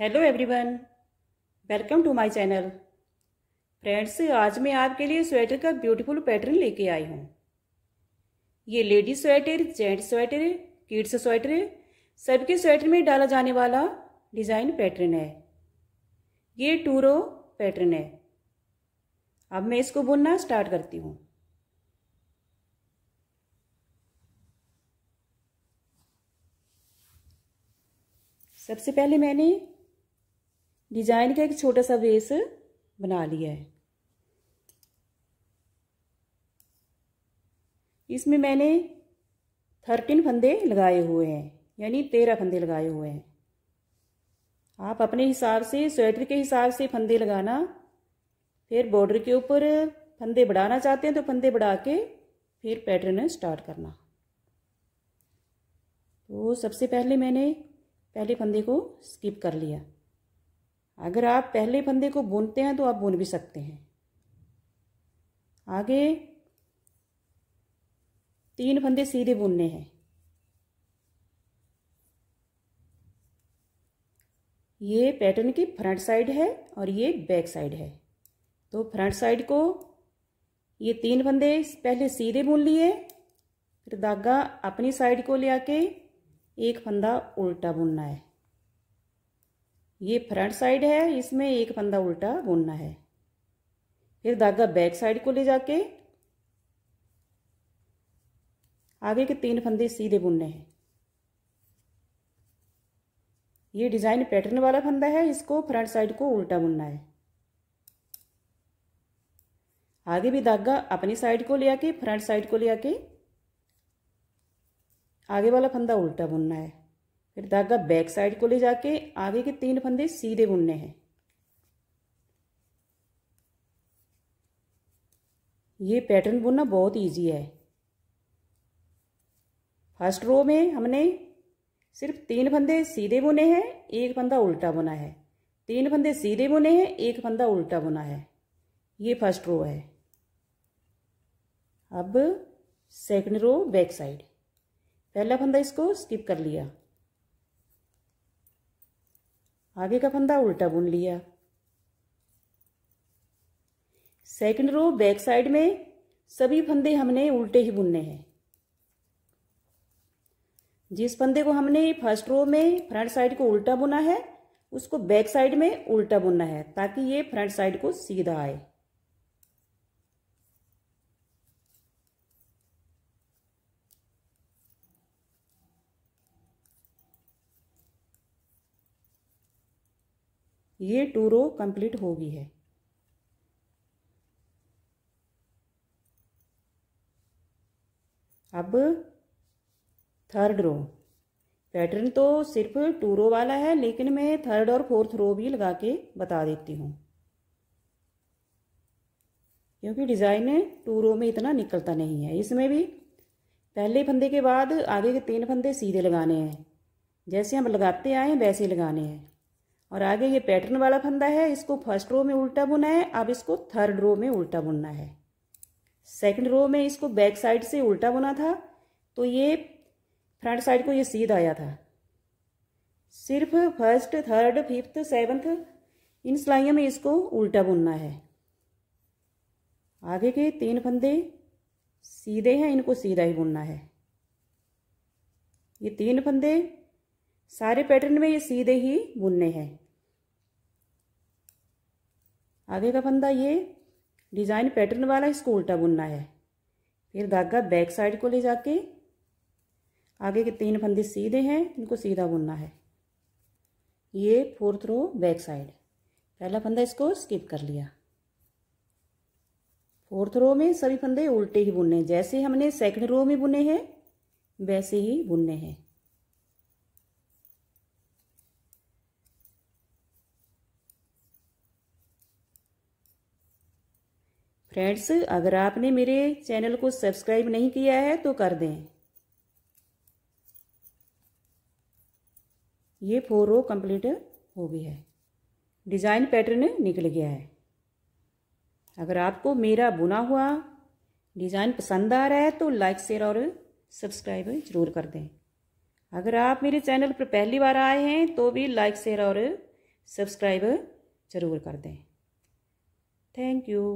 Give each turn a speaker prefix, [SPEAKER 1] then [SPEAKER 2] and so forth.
[SPEAKER 1] hello everyone welcome to my channel friends आज मैं आपके लिए स्वेटर का ब्यूटीफुल पैटर्न लेके आई हूँ ये lady sweater gents sweater kids sweater सबके स्वेटर में डाला जाने वाला डिज़ाइन पैटर्न है ये टूरो पैटर्न है अब मैं इसको बुनना स्टार्ट करती हूँ सबसे पहले मैंने डिजाइन का एक छोटा सा बेस बना लिया है इसमें मैंने थर्टीन फंदे लगाए हुए हैं यानी तेरह फंदे लगाए हुए हैं आप अपने हिसाब से स्वेटर के हिसाब से फंदे लगाना फिर बॉर्डर के ऊपर फंदे बढ़ाना चाहते हैं तो फंदे बढ़ा के फिर पैटर्न स्टार्ट करना तो सबसे पहले मैंने पहले फंदे को स्किप कर लिया अगर आप पहले फंदे को बुनते हैं तो आप बुन भी सकते हैं आगे तीन फंदे सीधे बुनने हैं ये पैटर्न की फ्रंट साइड है और ये बैक साइड है तो फ्रंट साइड को ये तीन फंदे पहले सीधे बुन लिए फिर धागा अपनी साइड को ले आके एक फंदा उल्टा बुनना है ये फ्रंट साइड है इसमें एक फंदा उल्टा बुनना है फिर धागा बैक साइड को ले जाके आगे के तीन फंदे सीधे बुनने हैं ये डिज़ाइन पैटर्न वाला फंदा है इसको फ्रंट साइड को उल्टा बुनना है आगे भी धागा अपनी साइड को ले आके फ्रंट साइड को ले आके आगे वाला फंदा उल्टा बुनना है फिर धागा बैक साइड को ले जाके आगे के तीन फंदे सीधे बुनने हैं ये पैटर्न बुनना बहुत इजी है फर्स्ट रो में हमने सिर्फ तीन फंदे सीधे बुने हैं एक फंदा उल्टा बुना है तीन फंदे सीधे बुने हैं एक फंदा उल्टा बुना है ये फर्स्ट रो है अब सेकंड रो बैक साइड पहला फंदा इसको स्किप कर लिया आगे का फंदा उल्टा बुन लिया सेकंड रो बैक साइड में सभी फंदे हमने उल्टे ही बुनने हैं जिस फंदे को हमने फर्स्ट रो में फ्रंट साइड को उल्टा बुना है उसको बैक साइड में उल्टा बुनना है ताकि ये फ्रंट साइड को सीधा आए ये टू रो कंप्लीट गई है अब थर्ड रो पैटर्न तो सिर्फ टू रो वाला है लेकिन मैं थर्ड और फोर्थ रो भी लगा के बता देती हूँ क्योंकि डिज़ाइन टू रो में इतना निकलता नहीं है इसमें भी पहले फंदे के बाद आगे के तीन फंदे सीधे लगाने हैं जैसे हम लगाते आए वैसे लगाने हैं और आगे ये पैटर्न वाला फंदा है इसको फर्स्ट रो में उल्टा बुना है अब इसको थर्ड रो में उल्टा बुनना है सेकंड रो में इसको बैक साइड से उल्टा बुना था तो ये फ्रंट साइड को ये सीधा आया था सिर्फ फर्स्ट थर्ड फिफ्थ सेवन्थ इन सिलाइयों में इसको उल्टा बुनना है आगे के तीन फंदे सीधे हैं इनको सीधा ही बुनना है ये तीन फंदे सारे पैटर्न में ये सीधे ही बुनने हैं आगे का फंदा ये डिज़ाइन पैटर्न वाला इसको उल्टा बुनना है फिर धागा बैक साइड को ले जाके आगे के तीन फंदे सीधे हैं इनको सीधा बुनना है ये फोर्थ रो बैक साइड पहला फंदा इसको स्किप कर लिया फोर्थ रो में सभी फंदे उल्टे ही बुनने जैसे हमने सेकंड रो में बुने हैं वैसे ही बुनने हैं फ्रेंड्स अगर आपने मेरे चैनल को सब्सक्राइब नहीं किया है तो कर दें ये फोर रो कंप्लीट हो गई है डिज़ाइन पैटर्न निकल गया है अगर आपको मेरा बुना हुआ डिज़ाइन पसंद आ रहा है तो लाइक शेयर और सब्सक्राइब जरूर कर दें अगर आप मेरे चैनल पर पहली बार आए हैं तो भी लाइक शेयर और सब्सक्राइब जरूर कर दें थैंक यू